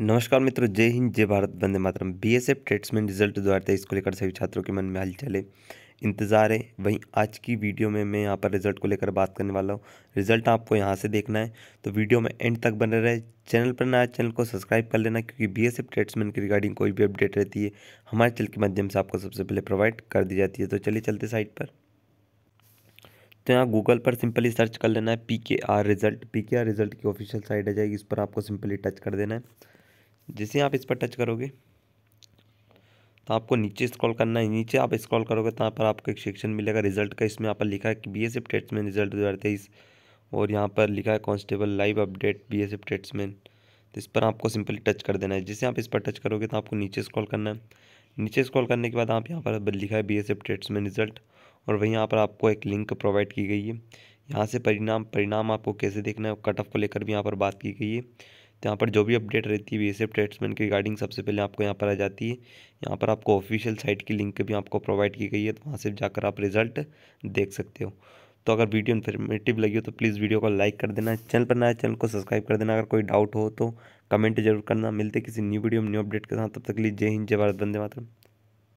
नमस्कार मित्रों जय हिंद जय भारत वंदे मातरम बीएसएफ ट्रेड्समैन रिजल्ट दो हज़ार तेईस को लेकर सभी छात्रों के मन में हलचल इंतज़ार है वहीं आज की वीडियो में मैं यहाँ पर रिजल्ट को लेकर बात करने वाला हूँ रिजल्ट आपको यहाँ से देखना है तो वीडियो में एंड तक बने रहे चैनल पर नया चैनल को सब्सक्राइब कर लेना क्योंकि बी एस एफ ट्रेड्समैन की रिगार्डिंग कोई भी अपडेट रहती है हमारे चैनल के माध्यम से आपको सबसे पहले प्रोवाइड कर दी जाती है तो चलिए चलते साइट पर तो यहाँ गूगल पर सिंपली सर्च कर लेना है P K R result P K R result की ऑफिशियल साइट आ जाएगी इस पर आपको सिंपली टच कर देना है जैसे आप इस पर टच करोगे तो आपको नीचे स्क्रॉल करना है नीचे आप स्क्रॉल करोगे तो यहाँ पर आपको एक सेक्शन मिलेगा रिजल्ट का इसमें यहाँ पर लिखा है कि B S F tradesman result दो हज़ार तेईस और यहाँ पर लिखा है constable live update B S F tradesman तो इस पर आपको सिंपली टच कर देना है जैसे आप इस पर टच करोगे तो आपको नीचे स्क्रॉल करना है नीचे स्क्रॉल करने के बाद आप यहाँ पर लिखा है B S F tradesman result और वहीं यहाँ पर आपको एक लिंक प्रोवाइड की गई है यहाँ से परिणाम परिणाम आपको कैसे देखना है कट ऑफ को लेकर भी यहाँ पर बात की गई है यहाँ पर जो भी अपडेट रहती है बी एस एफ ट्रेड्समैन के रिगार्डिंग सबसे पहले आपको यहाँ पर आ जाती है यहाँ पर आपको ऑफिशियल साइट की लिंक भी आपको प्रोवाइड की गई है तो वहाँ से जाकर आप रिजल्ट देख सकते हो तो अगर वीडियो इन्फॉर्मेटिव लगी हो तो प्लीज़ वीडियो को लाइक कर देना चैनल पर नया चैनल को सब्सक्राइब कर देना अगर कोई डाउट हो तो कमेंट जरूर करना मिलते किसी न्यू वीडियो में न्यू अपडेट के साथ तब तक लीजिए लिए जय हिंद जय भारत बंदे मातरम